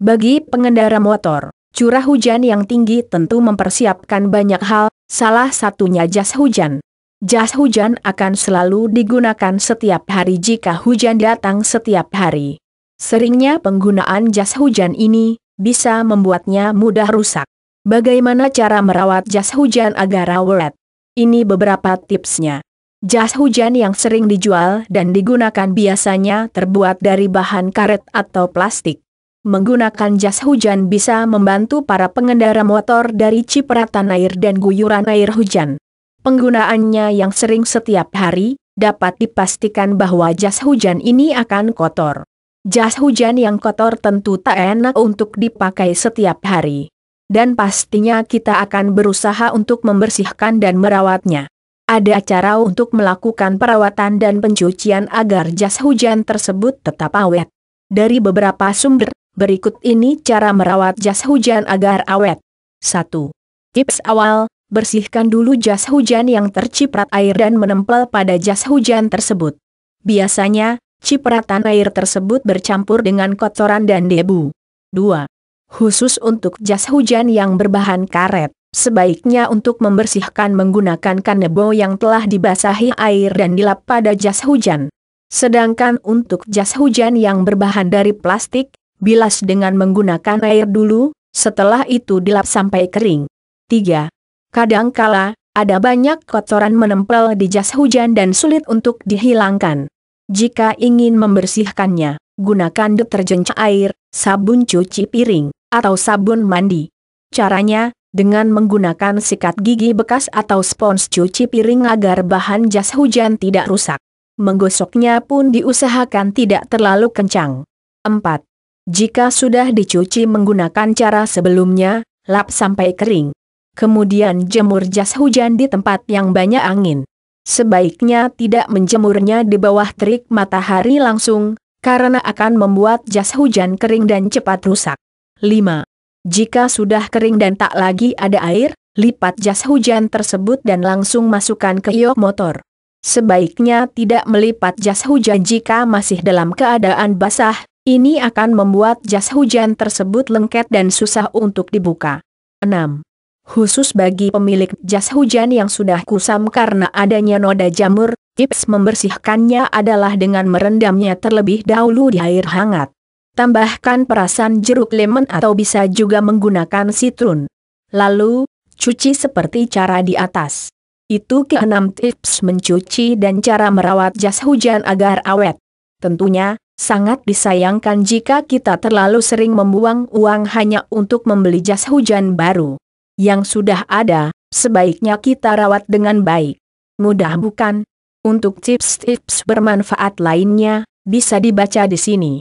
Bagi pengendara motor, curah hujan yang tinggi tentu mempersiapkan banyak hal, salah satunya jas hujan. Jas hujan akan selalu digunakan setiap hari jika hujan datang setiap hari. Seringnya penggunaan jas hujan ini bisa membuatnya mudah rusak. Bagaimana cara merawat jas hujan agar awet? Ini beberapa tipsnya. Jas hujan yang sering dijual dan digunakan biasanya terbuat dari bahan karet atau plastik menggunakan jas hujan bisa membantu para pengendara motor dari cipratan air dan guyuran air hujan. Penggunaannya yang sering setiap hari, dapat dipastikan bahwa jas hujan ini akan kotor. Jas hujan yang kotor tentu tak enak untuk dipakai setiap hari. Dan pastinya kita akan berusaha untuk membersihkan dan merawatnya. Ada cara untuk melakukan perawatan dan pencucian agar jas hujan tersebut tetap awet. Dari beberapa sumber, Berikut ini cara merawat jas hujan agar awet. 1. Tips awal, bersihkan dulu jas hujan yang terciprat air dan menempel pada jas hujan tersebut. Biasanya, cipratan air tersebut bercampur dengan kotoran dan debu. 2. Khusus untuk jas hujan yang berbahan karet, sebaiknya untuk membersihkan menggunakan kanebo yang telah dibasahi air dan dilap pada jas hujan. Sedangkan untuk jas hujan yang berbahan dari plastik, bilas dengan menggunakan air dulu, setelah itu dilap sampai kering. 3. Kadangkala, ada banyak kotoran menempel di jas hujan dan sulit untuk dihilangkan. Jika ingin membersihkannya, gunakan deterjen air, sabun cuci piring, atau sabun mandi. Caranya, dengan menggunakan sikat gigi bekas atau spons cuci piring agar bahan jas hujan tidak rusak. Menggosoknya pun diusahakan tidak terlalu kencang. 4. Jika sudah dicuci menggunakan cara sebelumnya, lap sampai kering. Kemudian jemur jas hujan di tempat yang banyak angin. Sebaiknya tidak menjemurnya di bawah terik matahari langsung, karena akan membuat jas hujan kering dan cepat rusak. 5. Jika sudah kering dan tak lagi ada air, lipat jas hujan tersebut dan langsung masukkan ke yok motor. Sebaiknya tidak melipat jas hujan jika masih dalam keadaan basah, ini akan membuat jas hujan tersebut lengket dan susah untuk dibuka. 6. Khusus bagi pemilik jas hujan yang sudah kusam karena adanya noda jamur, tips membersihkannya adalah dengan merendamnya terlebih dahulu di air hangat. Tambahkan perasan jeruk lemon atau bisa juga menggunakan sitrun. Lalu, cuci seperti cara di atas. Itu keenam tips mencuci dan cara merawat jas hujan agar awet. Tentunya, Sangat disayangkan jika kita terlalu sering membuang uang hanya untuk membeli jas hujan baru. Yang sudah ada, sebaiknya kita rawat dengan baik. Mudah bukan? Untuk tips-tips bermanfaat lainnya, bisa dibaca di sini.